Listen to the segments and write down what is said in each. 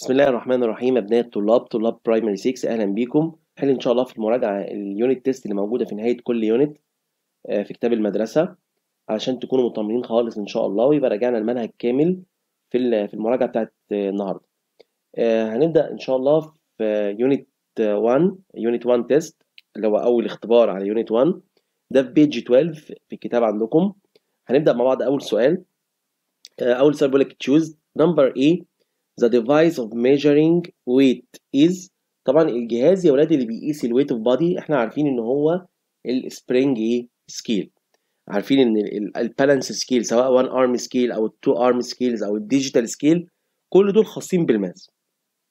بسم الله الرحمن الرحيم ابناء الطلاب طلاب برايمري 6 اهلا بيكم حل ان شاء الله في المراجعه اليونت تيست اللي موجوده في نهايه كل يونت آه، في كتاب المدرسه علشان تكونوا مطمنين خالص ان شاء الله ويبقى راجعنا المنهج كامل في في المراجعه بتاعت آه، النهارده آه، هنبدا ان شاء الله في يونت 1 يونت 1 تيست اللي هو اول اختبار على يونت 1 ده في بيج 12 في الكتاب عندكم هنبدا مع بعض اول سؤال اول سؤال بيقول لك تشوز نمبر A The device of measuring weight is طبعا الجهاز يا ولاد اللي بيقيس الويت اوف بادي احنا عارفين ان هو السبرينج ايه سكيل عارفين ان البالانس سكيل سواء 1 ارم سكيل او 2 ارم سكيلز او الديجيتال سكيل كل دول خاصين بالماس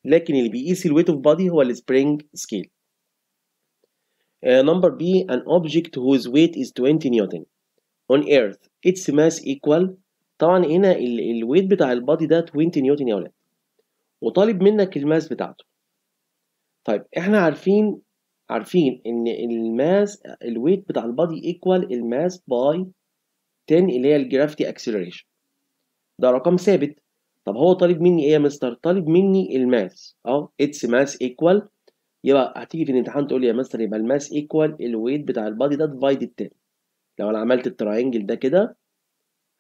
لكن اللي بيقيس الويت اوف بادي هو السبرينج سكيل نمبر بي ان اوبجكت whose weight is 20 نيوتن on earth its mass equal طبعا هنا الويت بتاع البادي ده 20 نيوتن يا ولاد وطالب منك الماس بتاعته طيب احنا عارفين عارفين ان الماس الويت بتاع البادي ايكوال الماس باي 10 اللي هي الجرافيتي اكسلريشن ده رقم ثابت طب هو طالب مني ايه يا مستر طالب مني الماس اه اتس ماس ايكوال يبقى هتيجي في الامتحان تقول لي يا مستر يبقى الماس ايكوال الويت بتاع البادي ده ديفايد 10 لو انا عملت التراينجل ده كده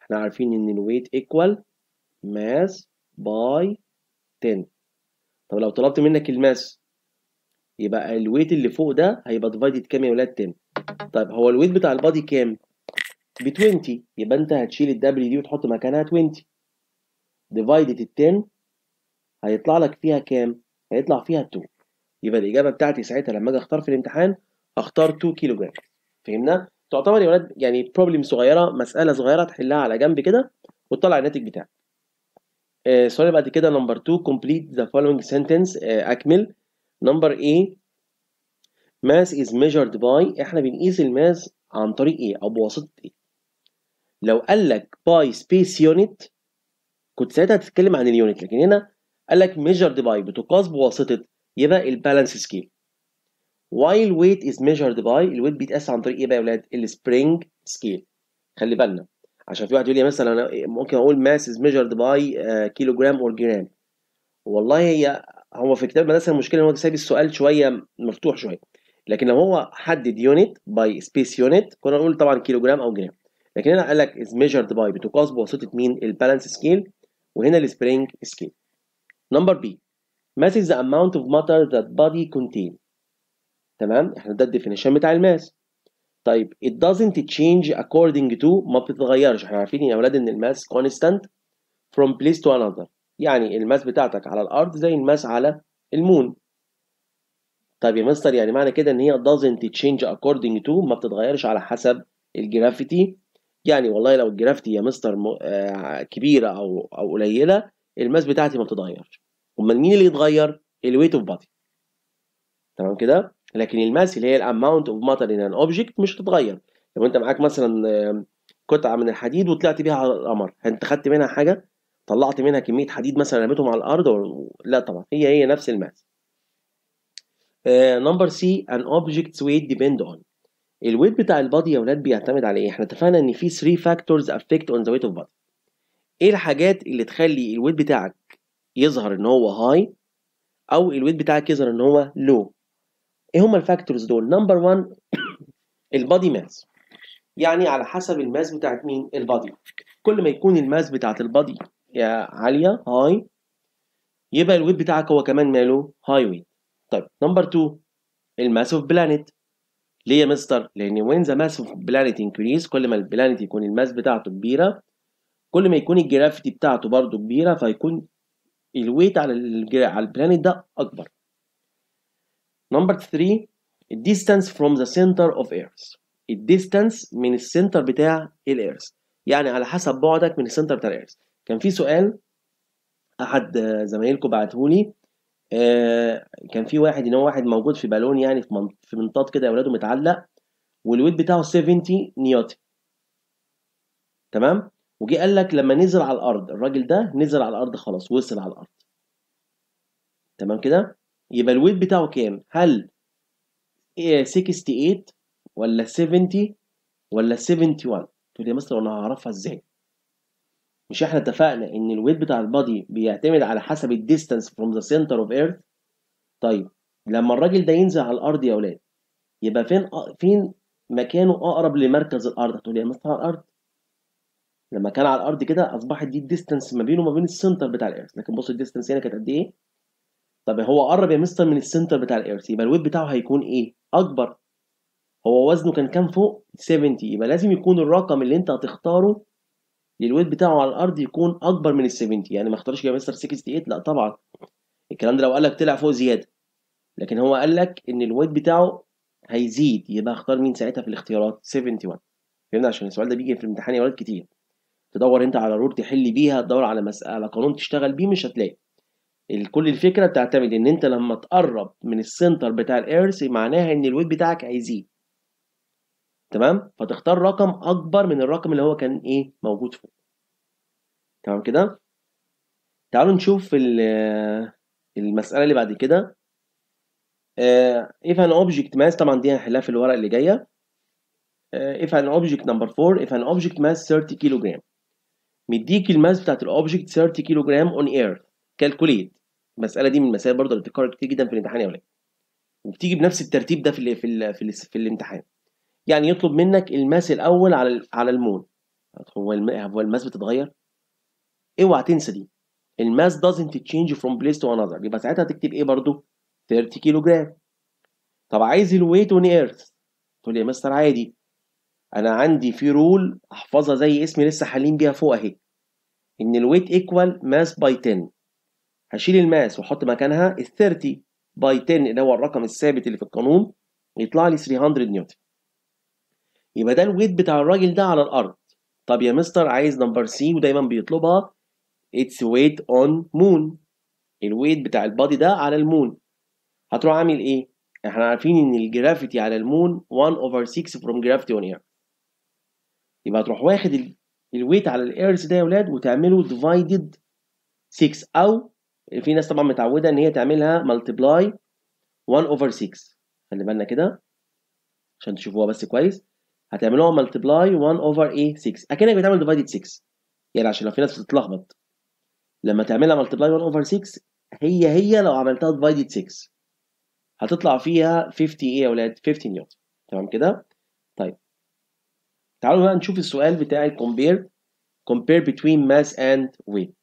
احنا عارفين ان الويت ايكوال ماس باي تاني طب لو طلبت منك الماس يبقى الويت اللي فوق ده هيبقى ديفايدد كام يا ولاد تاني طيب هو الويت بتاع البادي كام ب 20 يبقى انت هتشيل الدبليو دي وتحط مكانها 20 ديفايدد ال 10 هيطلع لك فيها كام هيطلع فيها 2 يبقى الاجابه بتاعتي ساعتها لما اجي اختار في الامتحان اختار 2 كيلو جرام فهمنا تعتبر يا ولاد يعني بروبلم صغيره مساله صغيره تحلها على جنب كده وتطلع الناتج بتاعك آه، سوري بعد كده نمبر 2 complete the following sentence آه، اكمل نمبر A إيه؟ mass is measured by احنا بنقيس الماس عن طريق ايه او بواسطه ايه لو قال لك باي سبيس يونت كنت ساعتها هتتكلم عن اليونت لكن هنا قال لك measured by بتقاس بواسطه يبقى البالانس سكيل while weight is measured by الويت بيتقاس عن طريق ايه بقى يا ولاد السبرينج سكيل خلي بالنا عشان في واحد يقول لي مثلا انا ممكن اقول ماس از ميجرد باي كيلو جرام اور جرام والله هي هو في كتاب المدرسه المشكله ان هو سايب السؤال شويه مفتوح شويه لكن لو هو حدد يونت باي سبيس يونت كنا نقول طبعا كيلو جرام او جرام لكن هنا قال لك از ميجرد باي بتقاس بواسطه مين البالانس سكيل وهنا السبرينج سكيل نمبر بي ماس از ذا اماونت اوف ماتر ذات body كونتين تمام احنا ده الديفينيشن بتاع الماس طيب it doesn't change according to ما بتتغيرش احنا عارفين يا اولاد ان الماس constant from place to another يعني الماس بتاعتك على الارض زي الماس على المون طيب يا مستر يعني معنى كده ان هي doesn't change according to ما بتتغيرش على حسب الجرافيتي يعني والله لو الجرافيتي يا مستر آه، كبيره او او قليله الماس بتاعتي ما بتتغيرش امال مين اللي يتغير الويت اوف بادي تمام كده لكن الماس اللي هي الاماونت اوف ماتر ان ان اوبجكت مش هتتغير لو انت معاك مثلا قطعه من الحديد وطلعت بيها على القمر انت خدت منها حاجه طلعت منها كميه حديد مثلا رميتهم على الارض و... لا طبعا هي هي نفس الماس آه، نمبر سي ان اوبجكتس ويت ديبند اون الويت بتاع البادي يا ولاد بيعتمد على ايه احنا اتفقنا ان في 3 فاكتورز افكت اون ذا ويت اوف بادي ايه الحاجات اللي تخلي الويت بتاعك يظهر ان هو هاي او الويت بتاعك يظهر ان هو لو ايه هما الفاكتورز دول نمبر 1 البادي ماس يعني على حسب الماس بتاعت مين البادي كل ما يكون الماس بتاعت البادي عاليه هاي يبقى الويت بتاعك هو كمان ماله هاي ويت طيب نمبر 2 الماس اوف بلانيت ليه يا مستر لان وين ذا ماس اوف بلانيت انكريز كل ما البلانيت يكون الماس بتاعته كبيره كل ما يكون الجرافيتي بتاعته برضه كبيره فيكون الويت على على البلانيت ده اكبر نمبر 3 الديستانس فروم ذا سنتر اوف ايرث الديستانس من السنتر بتاع الايرث يعني على حسب بعدك من السنتر بتاع الايرث كان في سؤال احد زمايلكم بعتهولي آه، كان في واحد ان هو واحد موجود في بالون يعني في في منطاد كده يا ولاده متعلق والويت بتاعه 70 نيوتن تمام وجي قال لك لما نزل على الارض الراجل ده نزل على الارض خلاص وصل على الارض تمام كده يبقى الويت بتاعه كام هل 68 إيه، ولا 70 ولا 71 تقول لي يا مستر انا هعرفها ازاي مش احنا اتفقنا ان الويت بتاع البادي بيعتمد على حسب الديستانس فروم ذا سنتر اوف ايرث طيب لما الراجل ده ينزل على الارض يا اولاد يبقى فين فين مكانه اقرب لمركز الارض هتقول لي يا مستر على الارض لما كان على الارض كده اصبحت دي الديستانس ما بينه وما بين السنتر بتاع الارث لكن بص الديستانس هنا كانت قد ايه طب هو قرب يا مستر من السنتر بتاع الايرث يبقى الويت بتاعه هيكون ايه اكبر هو وزنه كان كام فوق 70 يبقى لازم يكون الرقم اللي انت هتختاره للويت بتاعه على الارض يكون اكبر من ال 70 يعني ما اختارش يا مستر 68 لا طبعا الكلام ده لو قال لك طلع فوق زياده لكن هو قال لك ان الويت بتاعه هيزيد يبقى اختار مين ساعتها في الاختيارات 71 فهمنا عشان السؤال ده بيجي في الامتحان يا ولاد كتير تدور انت على رول تحل بيها تدور على مساله قانون تشتغل بيه مش هتلاقي كل الفكره بتعتمد ان انت لما تقرب من السنتر بتاع الايرث معناها ان الويت بتاعك هيزيد تمام فتختار رقم اكبر من الرقم اللي هو كان ايه موجود فوق تمام كده تعالوا نشوف المساله اللي بعد كده آه، if an object mass طبعا دي هنحلها في الورق اللي جايه آه، if an object number 4 if an object mass 30 كيلو جرام مديك الماس بتاعت الاوبجكت 30 كيلو جرام on earth كالكوليت المساله دي من المسائل برضه اللي بتتكرر كتير جدا في الامتحان يا ولاد وبتيجي بنفس الترتيب ده في الـ في الـ في, الـ في الامتحان يعني يطلب منك الماس الاول على على المول هو هو الماس بتتغير اوعى تنسى دي الماس doesn't change from place to another يبقى ساعتها تكتب ايه برضو 30 كيلو جرام طب عايز الويت اون ايرث تقول يا مستر عادي انا عندي في رول احفظها زي اسمي لسه حالين بيها فوق اهي ان الويت ايكوال ماس باي 10 هشيل الماس واحط مكانها ال 30 باي 10 اللي هو الرقم الثابت اللي في القانون يطلع لي 300 نيوتن يبقى ده الويت بتاع الراجل ده على الارض طب يا مستر عايز نمبر سي ودايما بيطلبها اتس ويت اون مون الويت بتاع البادي ده على المون هتروح عامل ايه احنا عارفين ان الجرافيتي على المون 1 اوفر 6 فروم جرافيتي اون اير يبقى هتروح واخد الويت على الايرث ده يا ولاد وتعمله ديفايدد 6 او في ناس طبعا متعوده ان هي تعملها ملتبلاي 1 اوفر 6 خلي بالنا كده عشان تشوفوها بس كويس هتعملوها ملتبلاي 1 اوفر ايه 6 اكنك بتعمل ديفايدد 6 يعني عشان لو في ناس بتتلخبط لما تعملها ملتبلاي 1 اوفر 6 هي هي لو عملتها ديفايدد 6 هتطلع فيها 50 ايه يا اولاد 50 نيوتن تمام كده طيب تعالوا بقى نشوف السؤال بتاع الكومبير كومبير بتوين ماس اند ويت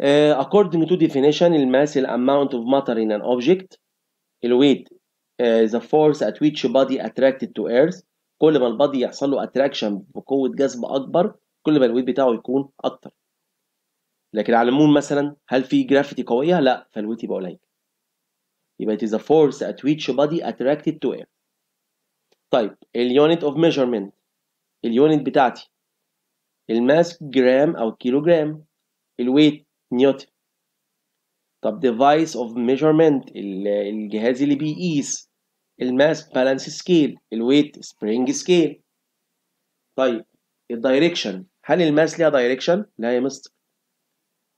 according to definition mass الماss amount of matter in an object weight uh, the force at which body attracted to earth كل ما البادي يحصل له attraction بقوة جذب أكبر كل ما الويت بتاعه يكون أكتر لكن على المون مثلا هل في جرافيتي قوية؟ لا فالويت يبقى قليل يبقى it is a force at which body attracted to air طيب unit of measurement unit بتاعتي الماس جرام أو كيلو جرام الويت نيوتن طب ديفايس اوف ميجرمنت الجهاز اللي بيقيس الماس بالانس سكيل الويت سبرينج سكيل طيب الدايركشن هل الماس ليها دايركشن لا يا مستر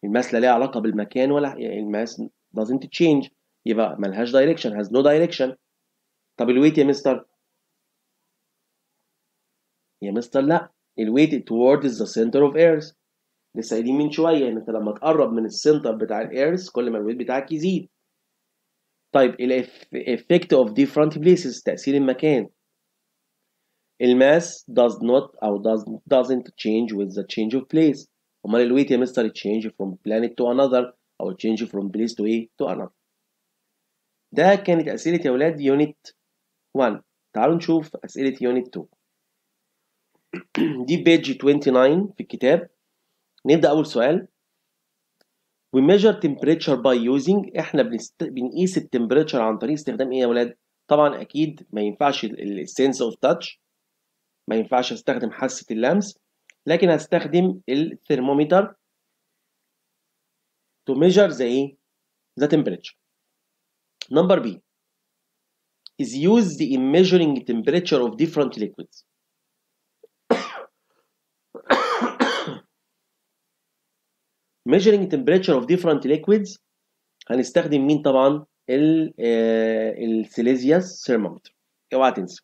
الماس لا ليها علاقه بالمكان ولا يعني الماس doesn't change يبقى ملهاش دايركشن has no direction طب الويت يا مستر يا مستر لا الويت towards the center of earth لسه قايلين من شويه ان يعني انت لما تقرب من السنتر بتاع الايرث كل ما الويت بتاعك يزيد طيب الافكت اوف different بليسز تاثير المكان الماس does not او does, doesn't change with the change of place امال الويت يا مستر change from planet to another او change from place to a to another ده كانت اسئله يا ولاد يونت 1 تعالوا نشوف اسئله يونت 2 دي بيج 29 في الكتاب نبدا اول سؤال we measure temperature by using احنا بنست... بنقيس التمبريتشر عن طريق استخدام ايه يا ولاد طبعا اكيد ما ينفعش السنس اوف تاتش ما ينفعش استخدم حاسه اللمس لكن هستخدم الثرمومتر to measure the ايه the temperature number b is used in measuring temperature of different liquids measuring temperature of different liquids هنستخدم مين طبعا السيليزياس آه، ثيرمومتر اوعى تنسى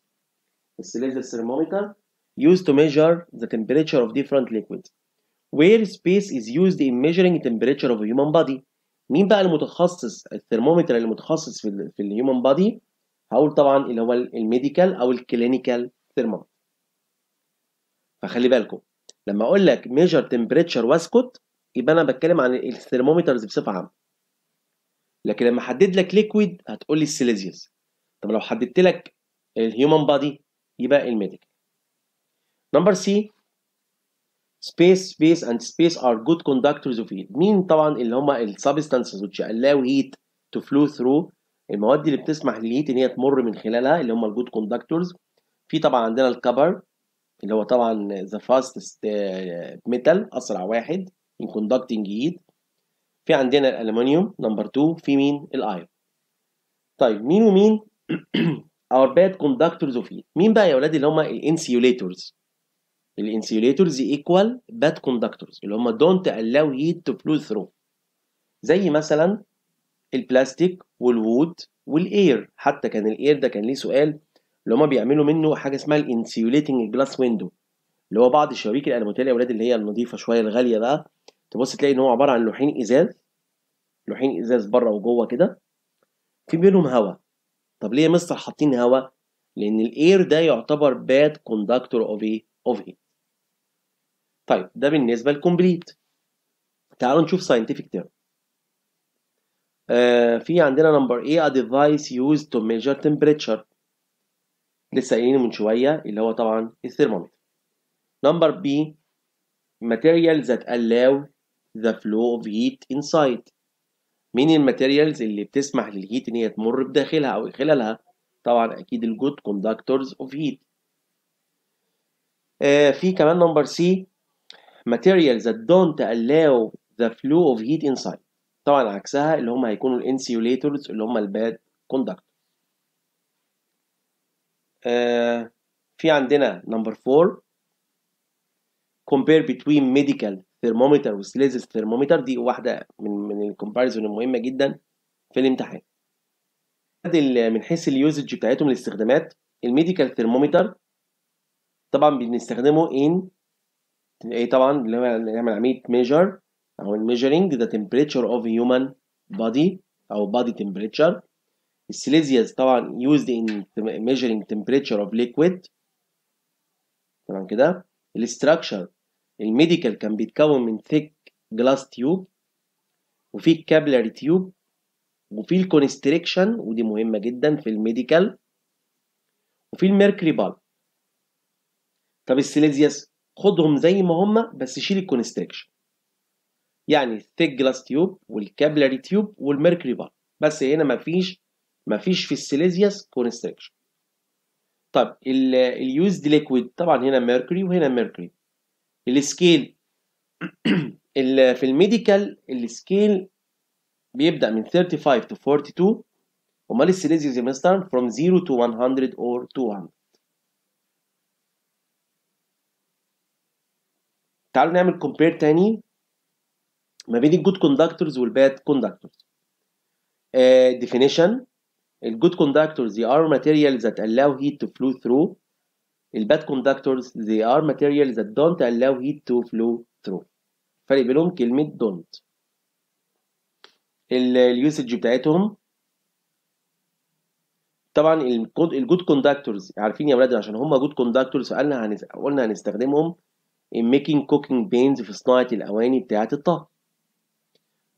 السيليزياس ثيرمومتر used to measure the temperature of different liquids where space is used in measuring temperature of a human body مين بقى المتخصص الثيرمومتر المتخصص في الـ في الهيومن بادي هقول طبعا اللي هو الميديكال او الكلينيكال ثيرمومتر فخلي بالكم لما اقول لك ميجر تمبريتشر واسكت يبقى انا بتكلم عن الثرمومترز بصفه عامه لكن لما احدد لك ليكويد هتقول لي السيليزيوس طب لو حددت لك الهيومن بادي يبقى الميديك نمبر سي سبيس سبيس اند سبيس ار جود كوندكتورز اوف هيت مين طبعا اللي هم السبستانسز which allow heat to flow through المواد اللي بتسمح للهيت ان هي تمر من خلالها اللي هم الجود كوندكتورز في طبعا عندنا الكبر اللي هو طبعا ذا فاستست ميتال اسرع واحد in conducting heat في عندنا الالومنيوم نمبر 2 في مين الايرون طيب مين ومين our bad conductors of heat مين بقى يا ولادي اللي هم الانسيوليتورز الانسيوليتورز equal bad conductors اللي هم don't allow heat to flow through زي مثلا البلاستيك والوود والاير حتى كان الاير ده كان ليه سؤال اللي هم بيعملوا منه حاجه اسمها الانسيوليتنج جلاس ويندو اللي هو بعض الشبابيك الالومتيريه يا ولاد اللي هي النظيفه شويه الغاليه بقى تبص تلاقي ان هو عباره عن لوحين ازاز لوحين ازاز بره وجوه كده في بينهم هواء طب ليه يا مستر حاطين هواء لان الاير ده يعتبر باد كوندكتور اوف ايه اوف هيت طيب ده بالنسبه للكومبليت تعالوا نشوف ساينتفك تيرم آه في عندنا نمبر ايه a يوز تو ميجر تمبريتشر لسه قايلينه من شويه اللي هو طبعا الثرمومتر نمبر بي ماتيريال ذات الاو the flow of heat inside مين الماتيريالز اللي بتسمح للهيت ان هي تمر بداخلها او خلالها طبعا اكيد الجود كوندكتورز اوف هيت في كمان نمبر سي materials that don't allow the flow of heat inside طبعا عكسها اللي هم هيكونوا الانسيوليتورز اللي هم الباد آه، كوندكتور في عندنا نمبر 4 compare between medical ثرمومتر وسليزس ثرمومتر دي واحده من من الكومباريزون المهمه جدا في الامتحان من حيث اليوزج بتاعتهم الاستخدامات الميديكال ثرمومتر طبعا بنستخدمه ان ايه طبعا اللي هو نعمل عمليه ميجر او الميجرنج ذا تمبريتشر اوف هيومن بودي او بودي تمبريتشر السيليزيوس طبعا يوزد ان measuring تمبريتشر اوف ليكويد تمام كده الاستراكشر الميديكال كان بيتكون من ثيك جلاس تيوب وفي الكابلاري تيوب وفي الكونستريكشن ودي مهمة جدا في الميديكال وفي الميركري بال طب السيليزياس خدهم زي ما هما بس شيل الكونستريكشن يعني الثيك جلاس تيوب والكابلري تيوب والميركري بال بس هنا مفيش مفيش في السيليزياس كونستريكشن طب اليوزد ليكويد طبعا هنا ميركري وهنا ميركري السكيل في الميديكال السكيل بيبدا من 35 to 42 امال السيليزيوم ستارم مستر from 0 to 100 or 200 تعالوا نعمل كومبير تاني ما بين الجود كوندكتورز والباد كوندكتورز ديفينيشن الجود كوندكتورز they are materials that allow heat to flow through ال bad conductors they are materials that don't allow heat to flow through فرق بينهم كلمة don't اليوسج بتاعتهم طبعا good conductors عارفين يا ولاد عشان هم good conductors قلنا قلنا هنستخدمهم in making cooking pans في صناعة الأواني بتاعة الطهي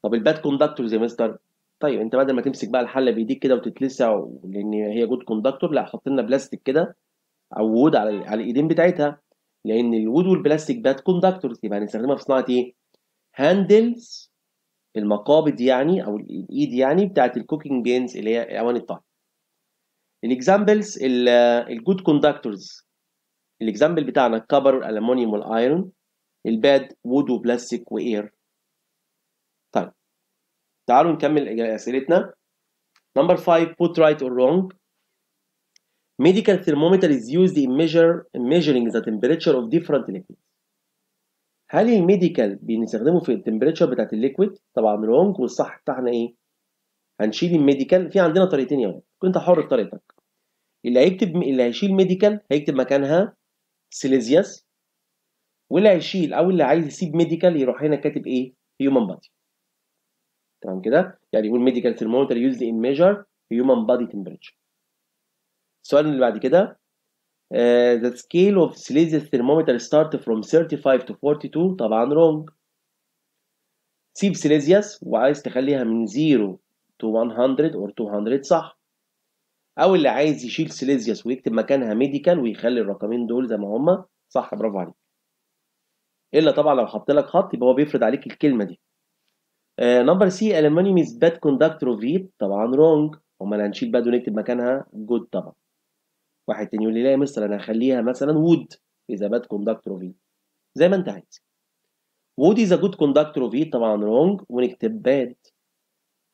طب bad conductors يا مستر طيب انت بدل ما تمسك بقى الحله بايديك كده وتتلسع لان هي جود كوندكتور لا حط لنا بلاستيك كده او وود على على الايدين بتاعتها لان الوود والبلاستيك باد كوندكتورز يبقى هنستخدمها في صناعه ايه؟ هاندلز المقابض يعني او الايد يعني بتاعت الكوكينج بينز اللي هي اواني الطهي الاكزامبلز الجود كوندكتورز الاكزامبل بتاعنا الكبر والالمونيوم والايرون الباد وود وبلاستيك واير طيب تعالوا نكمل اسئلتنا نمبر 5 put right or wrong Medical thermometer is used in measure in measuring the temperature of different liquids. هل الميديكال بنستخدمه في التمبريتشر بتاعت الليكويد؟ طبعا رونج والصح بتاعنا ايه؟ هنشيل الميديكال في عندنا طريقتين يا ولد، كنت حر بطريقتك. اللي هيكتب اللي هيشيل ميديكال هيكتب مكانها سيليزياس واللي هيشيل او اللي عايز يسيب ميديكال يروح هنا كاتب ايه؟ هيومن بادي. تمام كده؟ يعني يقول ميديكال thermometer used in measure human body temperature. السؤال اللي بعد كده uh, the scale of Silesia thermometer start from 35 to 42 طبعا wrong سيب سيليزياس وعايز تخليها من 0 to 100 or 200 صح او اللي عايز يشيل سيليزياس ويكتب مكانها ميديكال ويخلي الرقمين دول زي ما هما صح برافو عليك الا طبعا لو حط لك خط يبقى هو بيفرض عليك الكلمه دي نمبر سي ألمونيوم از باد كوندكتور اوف هيت طبعا رونج امال هنشيل باد ونكتب مكانها جود طبعا واحد تاني يقول لي لا يا مستر انا هخليها مثلا وود اذا باد كوندكتور في زي ما انت عايز وود اذا جود كوندكتور في طبعا رونج ونكتب باد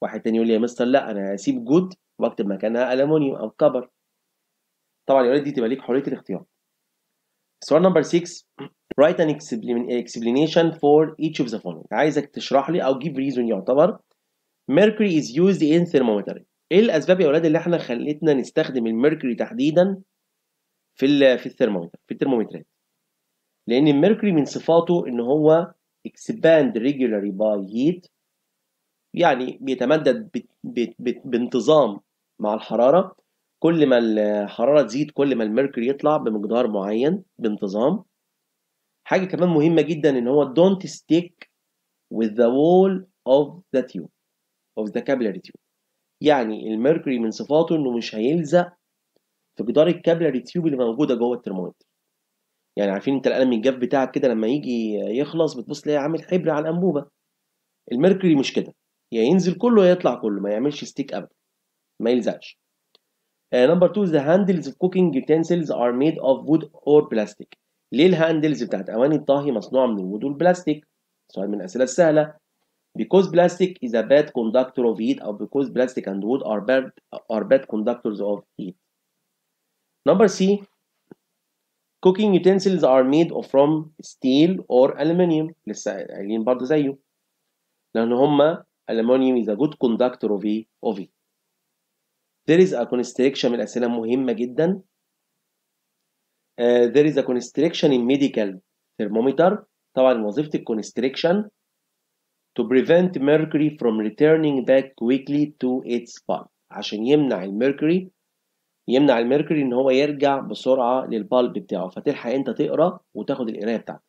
واحد تاني يقول لي يا مستر لا انا هسيب جود واكتب مكانها الومنيوم او كبر طبعا يا ولاد دي تبقى ليك حريه الاختيار سؤال نمبر 6 write an explanation for each of the following عايزك تشرح لي او give reason يعتبر mercury is used in thermometry ايه الاسباب يا اولاد اللي احنا خلتنا نستخدم الميركوري تحديدا في في الثرمومتر في الترمومترات لان الميركوري من صفاته ان هو expand regularly by heat يعني بيتمدد بانتظام مع الحراره كل ما الحراره تزيد كل ما الميركوري يطلع بمقدار معين بانتظام حاجه كمان مهمه جدا ان هو don't stick with the wall of the tube of the capillary tube يعني الميركوري من صفاته انه مش هيلزق في جدار الكابلري تيوب اللي موجوده جوه الترمومتر يعني عارفين انت القلم الجاف بتاعك كده لما يجي يخلص بتبص تلاقيه عامل حبر على الانبوبه الميركوري مش كده يا يعني ينزل كله يا يطلع كله ما يعملش ستيك ابدا ما يلزقش نمبر 2 ذا هاندلز اوف كوكينج يوتنسلز ار ميد اوف وود اور بلاستيك ليه الهاندلز بتاعت اواني الطهي مصنوعه من الوود والبلاستيك سؤال من الاسئله السهله because plastic is a bad conductor of heat or because plastic and wood are bad are bad conductors of heat number c cooking utensils are made of from steel or aluminum لسه قايلين برضه زيه لان هما aluminum is a good conductor of heat of heat there is a constriction من الاسئله مهمه جدا uh, there is a constriction in medical thermometer طبعا وظيفه الكونستريكشن to prevent mercury from returning back quickly to its pulp عشان يمنع الميركوري يمنع الميركوري ان هو يرجع بسرعه للبالب بتاعه فتلحق انت تقرا وتاخد القرايه بتاعتك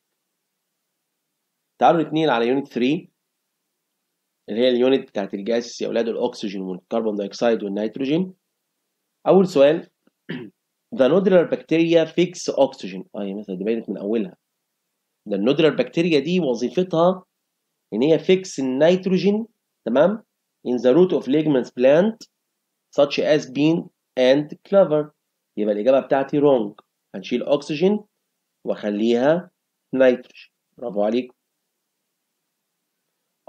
تعالوا نتنقل على يونت 3 اللي هي اليونت بتاعت الجاس يا اولاد الاكسجين والكربون دايوكسيد والنيتروجين اول سؤال the nodular bacteria fix oxygen اه يا مثلا دي بينت من اولها ده النودلر بكتيريا دي وظيفتها ان يعني هي فيكس النيتروجين تمام in the root of ligaments plant such as bean and clover يبقى الاجابه بتاعتي wrong هنشيل اكسجين واخليها نيتروجين برافو عليكم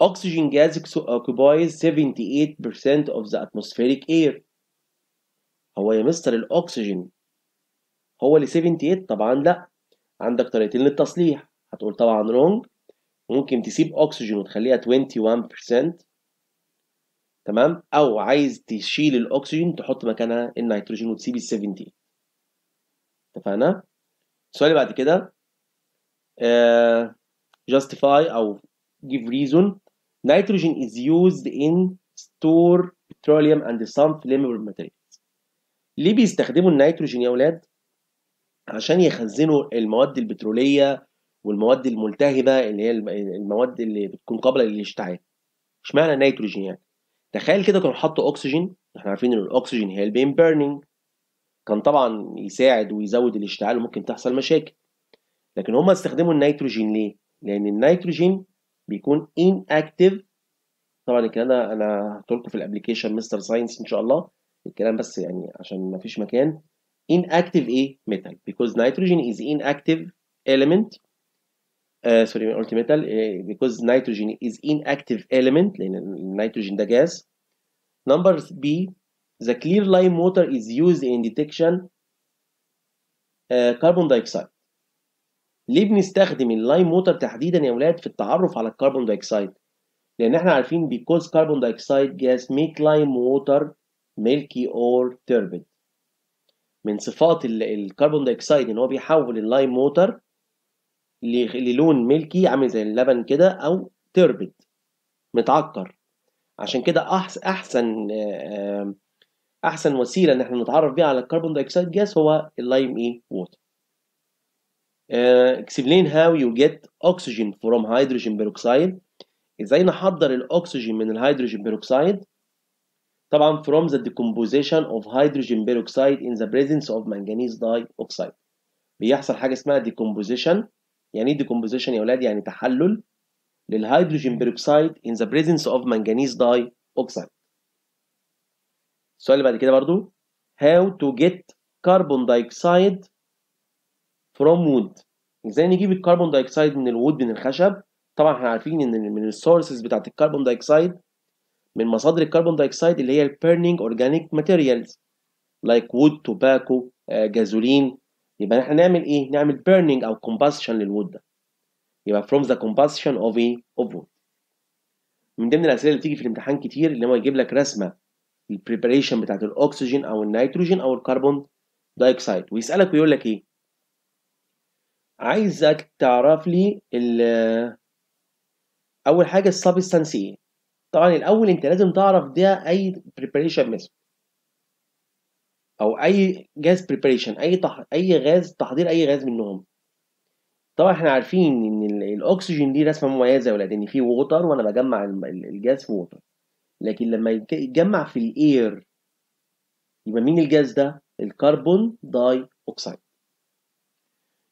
Oxygen gas occupies 78% of the atmospheric air. هو يا مستر الأكسجين هو اللي 78 طبعا لا عندك طريقتين للتصليح هتقول طبعا wrong ممكن تسيب اكسجين وتخليها 21% تمام او عايز تشيل الاكسجين تحط مكانها النيتروجين وتسيب ال 17 اتفقنا السؤال اللي بعد كده uh, justify او give reason nitrogen is used in store petroleum and some flammable materials ليه بيستخدموا النيتروجين يا ولاد عشان يخزنوا المواد البتروليه والمواد الملتهبه اللي هي المواد اللي بتكون قابله للاشتعال اشمعنى النيتروجين يعني تخيل كده كانوا حطوا اكسجين احنا عارفين ان الاكسجين هي البين بيرنينج كان طبعا يساعد ويزود الاشتعال وممكن تحصل مشاكل لكن هم استخدموا النيتروجين ليه لان النيتروجين بيكون ان اكتف طبعا الكلام ده انا هحطه في الابلكيشن مستر ساينس ان شاء الله الكلام بس يعني عشان ما فيش مكان ان اكتف ايه ميتال نيتروجين از ان inactive element آه، سوري قلت ميتال آه، because nitrogen is inactive element لان النيتروجين ده جاز number بي the clear lime water is used in detection كربون آه، carbon dioxide ليه بنستخدم اللايم ووتر تحديدا يا ولاد في التعرف على الكربون دايكسايد لان احنا عارفين because carbon dioxide gas make lime water milky or turbid من صفات الكربون دايكسايد ان هو بيحول اللايم ووتر للون ملكي عامل زي اللبن كده او تربت متعكر عشان كده احسن احسن وسيله ان احنا نتعرف بيها على الكربون دايكسيد جاز هو اللايم اي ووتر آه، اكسبلين هاو يو جيت اكسجين فروم هيدروجين بيروكسيد ازاي نحضر الاكسجين من الهيدروجين بيروكسيد طبعا from the decomposition of hydrogen peroxide in the presence of manganese dioxide بيحصل حاجه اسمها decomposition يعني ايه decomposition يا اولاد يعني تحلل للهيدروجين بيروكسيد in the presence of manganese dioxide السؤال اللي بعد كده برضو how to get carbon dioxide from wood ازاي نجيب الكربون دايكسايد من الوود من الخشب طبعا احنا عارفين ان من السورسز بتاعت الكربون دايكسايد من مصادر الكربون دايكسايد اللي هي البيرنينج اورجانيك ماتيريالز لايك وود توباكو جازولين يبقى احنا نعمل ايه نعمل burning او combustion للود ده يبقى from the combustion of a of wood من ضمن الاسئله اللي بتيجي في الامتحان كتير اللي هو يجيب لك رسمه البريبريشن بتاعت الاكسجين او النيتروجين او الكربون دايكسايد ويسالك ويقول لك ايه عايزك تعرف لي اول حاجه السبستانس ايه طبعا الاول انت لازم تعرف ده اي بريبريشن ميثود او اي جاز بريباريشن اي تح... اي غاز تحضير اي غاز منهم طبعا احنا عارفين ان الاكسجين دي رسمه مميزه ولاد ان في ووتر وانا بجمع الجاز في ووتر لكن لما يتجمع في الاير يبقى مين الجاز ده الكربون داي اوكسيد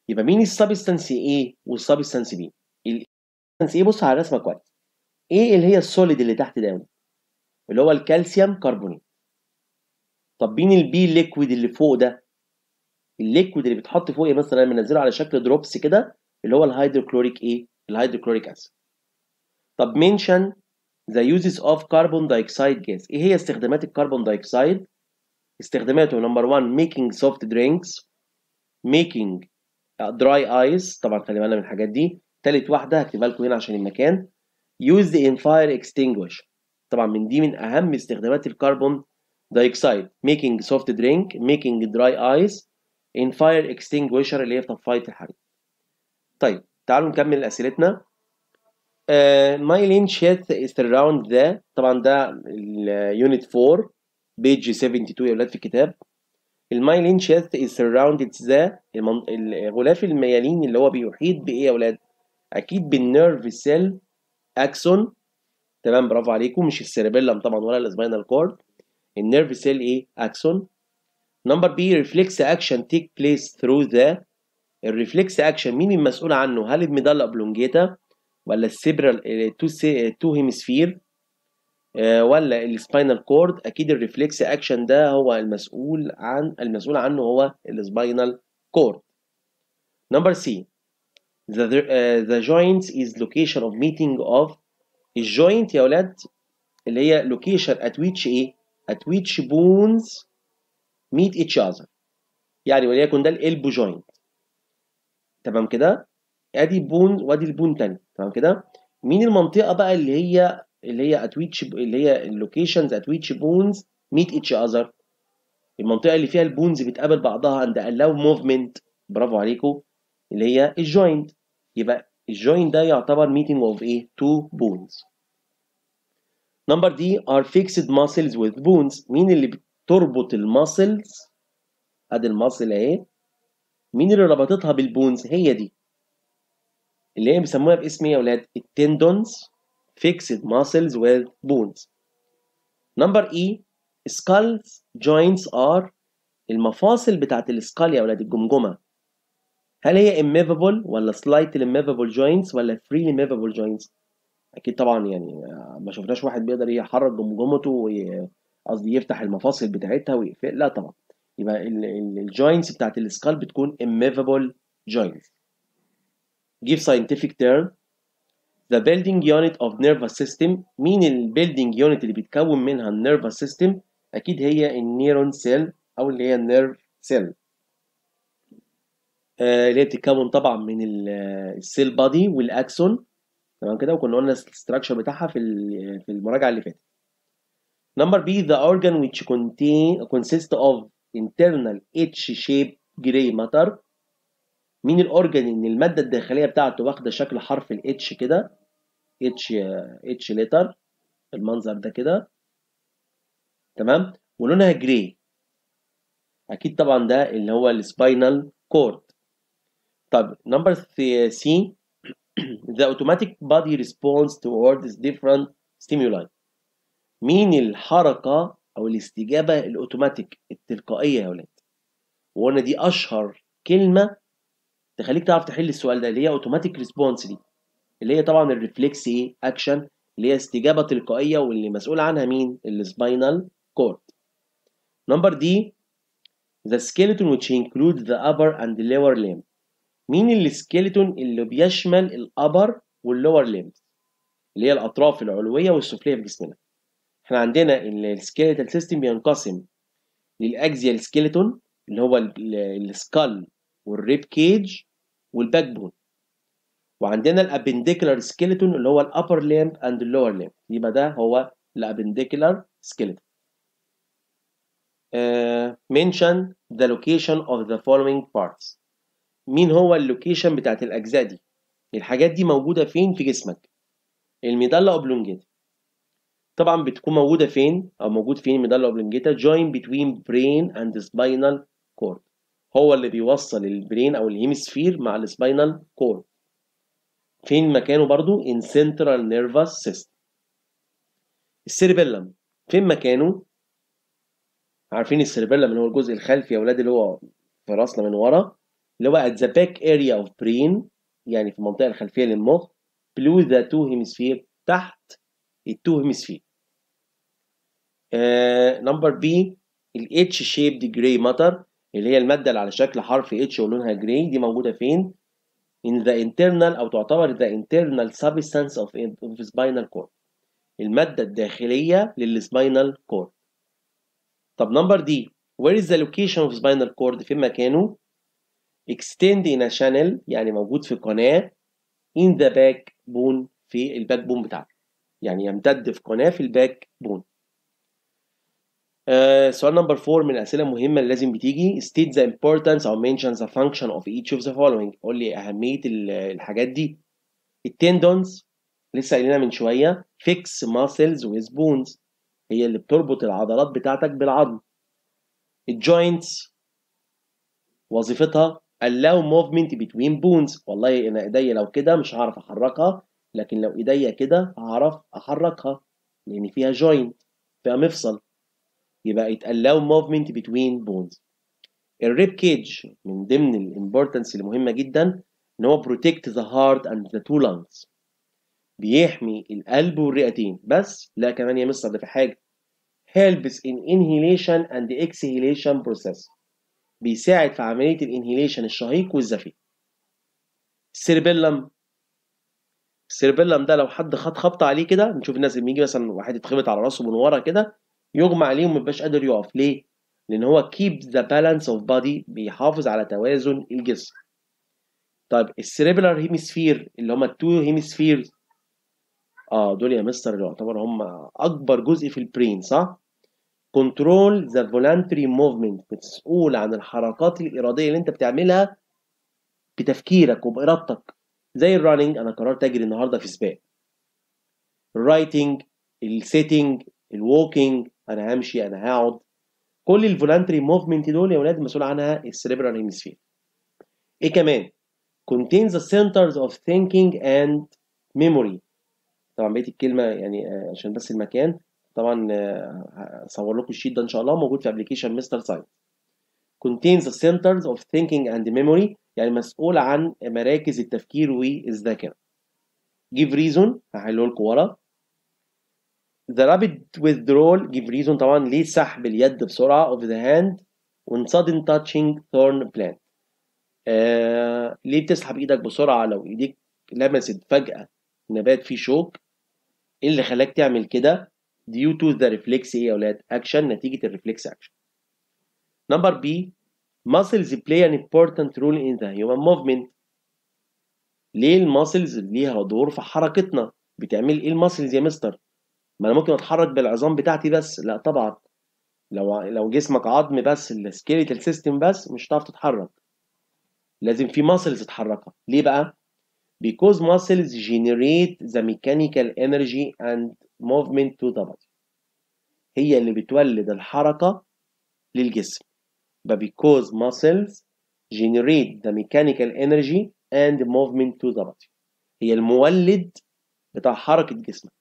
يبقى مين السبستانس ايه والسبستانس بي السبستانس ايه بص على الرسمه كويس ايه اللي هي السوليد اللي تحت ده اللي هو الكالسيوم كربونيت طب مين البي ليكويد اللي فوق ده الليكويد اللي بيتحط فوق ايه مثلا انا منزله على شكل دروبس كده اللي هو الهيدروكلوريك ايه الهيدروكلوريك اسيد طب منشن ذا يوزز اوف كربون دايكسايد جاز ايه هي استخدامات الكربون دايكسايد استخداماته نمبر 1 ميكينج سوفت درينكس ميكينج دراي ايس طبعا خلي بالنا من الحاجات دي تالت واحده هكتبها لكم هنا عشان المكان يوزد ان فاير اكستنجوش طبعا من دي من اهم استخدامات الكربون dioxide making soft drink making dry ice in fire extinguisher اللي هي طفايه الحريق طيب تعالوا نكمل اسئلتنا مايلين آه، myelin sheath is ذا طبعا ده اليونت 4 بيج 72 يا ولاد في الكتاب المايلين شيست is surrounded ذا الغلاف غلاف الميالين اللي هو بيحيط بايه يا ولاد؟ اكيد بالنيرف سيل اكسون تمام برافو عليكم مش السيربيلم طبعا ولا الاسباينال كورد النيرف سيل ايه اكسون نمبر بي ريفلكس اكشن تيك بليس ثرو ذا الريفلكس اكشن مين المسؤول عنه هل الميدالا بلونجيتا ولا السيبرال آه، تو سي... آه، تو هيمسفير آه، ولا السباينال كورد اكيد الريفلكس اكشن ده هو المسؤول عن المسؤول عنه هو السباينال كورد نمبر سي the uh, the joint is location of meeting of الجوينت يا ولاد اللي هي location at which ايه at which bones meet each other يعني وليكن ده الالبو جوينت تمام كده ادي بون وادي البون تاني تمام كده مين المنطقه بقى اللي هي اللي هي at which اللي هي اللوكيشنز at which bones meet each other المنطقه اللي فيها البونز بتقابل بعضها and allow movement برافو عليكم اللي هي الجوينت يبقى الجوينت ده يعتبر meeting of ايه two bones نمبر دي ار فيكسد ماسلز وذ بونز مين اللي بتربط الماسلز ادي الماسل اهي مين اللي ربطتها بالبونز هي دي اللي هي بيسموها باسم ايه يا اولاد التندونز فيكسد ماسلز وذ بونز نمبر اي سكالز جوينتس ار المفاصل بتاعت السكال يا اولاد الجمجمه هل هي immovable ولا slightly immovable joints ولا freely movable joints اكيد طبعا يعني ما شفناش واحد بيقدر يحرك جمجمته قصدي يفتح المفاصل بتاعتها ويقفل لا طبعا يبقى الجوينتس بتاعت السكال بتكون immovable joints give scientific term the building unit of nervous system مين البيلدينج unit اللي بيتكون منها النيرفس سيستم اكيد هي النيرون سيل او اللي هي النيرف سيل آه، اللي هي بتتكون طبعا من السيل بادي والاكسون تمام كده وكنا قلنا الاستراكشر بتاعها في في المراجعه اللي فاتت نمبر بي the organ which كونتين كونسيست of internal H shape gray matter مين الاورجن ان الماده الداخليه بتاعته واخده شكل حرف الاتش كده اتش اتش ليتر المنظر ده كده تمام ولونها جراي اكيد طبعا ده اللي هو السباينال كورد طب نمبر سي the automatic body response towards different stimuli مين الحركة أو الاستجابة الأوتوماتيك التلقائية يا ولاد وأنا دي أشهر كلمة تخليك تعرف تحل السؤال ده اللي هي اوتوماتيك ريسبونس دي اللي هي طبعا الريفلكس ايه اكشن اللي هي استجابه تلقائيه واللي مسؤول عنها مين السباينال كورد نمبر دي the skeleton which includes the upper and the lower limb مين السكيلتون اللي بيشمل الابر واللور ليمز اللي هي الاطراف العلويه والسفليه في جسمنا احنا عندنا السكيلتال سيستم بينقسم للاكزيال سكيلتون اللي هو السكال والريب كيج والباك بون وعندنا الابنديكولار سكيلتون اللي هو الابر ليمب اند اللور ليمب يبقى ده هو الابنديكولار سكيلتون منشن ذا لوكيشن اوف ذا فولوينج بارتس مين هو اللوكيشن بتاعت الاجزاء دي الحاجات دي موجوده فين في جسمك الميدالا اوبلونجيتا طبعا بتكون موجوده فين او موجود فين الميدالا اوبلونجيتا جوين between brain and spinal cord هو اللي بيوصل البرين او الهيمسفير مع السباينال كورد فين مكانه برضو in central nervous system السيربيلم فين مكانه عارفين السيربيلم اللي هو الجزء الخلفي يا اولاد اللي هو في راسنا من ورا اللي هو at the back area of brain يعني في المنطقة الخلفية للمخ below the two hemisphere تحت التو هيمسفير نمبر بي H shaped gray matter اللي هي المادة اللي على شكل حرف H ولونها gray دي موجودة فين؟ in the internal أو تعتبر the internal substance of, the spinal cord المادة الداخلية للسباينال كورد طب نمبر دي where is the location of spinal cord فين مكانه extend in a channel يعني موجود في قناة in the back bone في الباك بون بتاعته يعني يمتد في قناة في الباك آه، بون سؤال نمبر 4 من الأسئلة المهمة اللي لازم بتيجي state the importance or mention the function of each of the following قول لي أهمية الحاجات دي التندونز لسه قايلينها من شوية fix muscles with bones هي اللي بتربط العضلات بتاعتك بالعظم الجوينتس وظيفتها allow movement between bones والله انا ايديا لو كده مش هعرف احركها لكن لو ايديا كده هعرف احركها لان فيها joint فيها مفصل يبقى it allow movement between bones الريب كيج من ضمن الامبورتنس المهمه جدا ان هو protect the heart and the two lungs بيحمي القلب والرئتين بس لا كمان يا مستر ده في حاجه helps in inhalation and exhalation process بيساعد في عملية الانهيليشن الشهيق والزفير السيربيلم السيربيلم ده لو حد خد خبط عليه كده نشوف الناس اللي بيجي مثلا واحد يتخبط على راسه من ورا كده يغمى عليه ومبيبقاش قادر يقف ليه؟ لأن هو كيب ذا بالانس اوف بادي بيحافظ على توازن الجسم طيب السيريبلر هيمسفير اللي هما التو هيمسفير اه دول يا مستر اللي يعتبر هم اكبر جزء في البرين صح control the voluntary movement مسؤول عن الحركات الاراديه اللي انت بتعملها بتفكيرك وبارادتك زي الرننج انا قررت اجري النهارده في سباق الرايتنج السيتنج الووكينج انا همشي انا هقعد كل الفولانتري موفمنت دول يا ولاد مسؤول عنها السريبرال هيمسفير ايه كمان contains the centers of thinking and memory طبعا بقيت الكلمه يعني آه، عشان بس المكان طبعا آه، هصور لكم الشيت ده ان شاء الله موجود في ابلكيشن مستر ساينس contains the centers of thinking and memory يعني مسؤول عن مراكز التفكير والذاكره give reason هحله لكم ورا the rapid withdrawal give reason طبعا ليه سحب اليد بسرعه of the hand when sudden touching thorn plant آه ليه بتسحب ايدك بسرعه لو ايديك لمست فجاه نبات فيه شوك ايه اللي خلاك تعمل كده due to the reflex ايه يا اولاد action نتيجه الريفلكس action number B muscles play an important role in the human movement ليه الماسلز ليها دور في حركتنا بتعمل ايه الماسلز يا مستر ما انا ممكن اتحرك بالعظام بتاعتي بس لا طبعا لو لو جسمك عظم بس السكيلتال سيستم بس مش هتعرف تتحرك لازم في مسلز تتحركها ليه بقى because muscles generate the mechanical energy and movement to the body هي اللي بتولد الحركة للجسم but because muscles generate the mechanical energy and movement to the body هي المولد بتاع حركة جسمك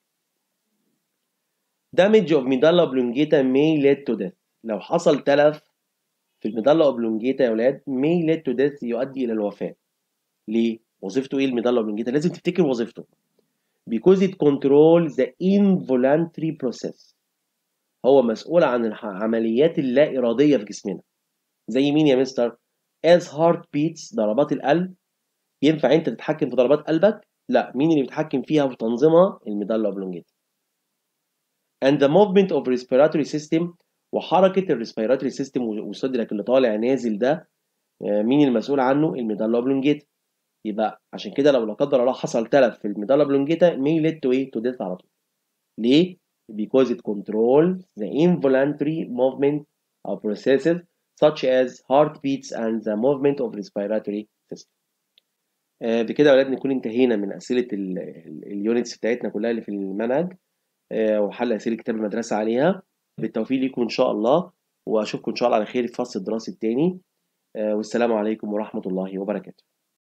damage of medulla oblongata may lead to death لو حصل تلف في المدلة اوبلونجيتا يا ولاد may lead to death يؤدي الى الوفاة ليه؟ وظيفته ايه المدلل من لازم تفتكر وظيفته because it controls the involuntary process هو مسؤول عن العمليات اللا إرادية في جسمنا زي مين يا مستر as heart beats ضربات القلب ينفع انت تتحكم في ضربات قلبك لا مين اللي بيتحكم فيها تنظيمها الميدالا اوبلونجيتا and the movement of respiratory system وحركة الريسبيراتوري سيستم وصدرك اللي طالع نازل ده آه، مين المسؤول عنه الميدالا اوبلونجيتا يبقى عشان كده لو لا قدر الله حصل تلف في الميدالا بلونجيتا مي ليد تو ايه تو ديث على طول ليه because it controls the involuntary movement of processes such as heartbeats and the movement of respiratory system آه بكده يا ولاد نكون انتهينا من اسئله اليونتس بتاعتنا كلها اللي في المنهج آه وحل اسئله كتاب المدرسه عليها بالتوفيق ليكم ان شاء الله واشوفكم ان شاء الله على خير في الفصل الدراسي الثاني آه والسلام عليكم ورحمه الله وبركاته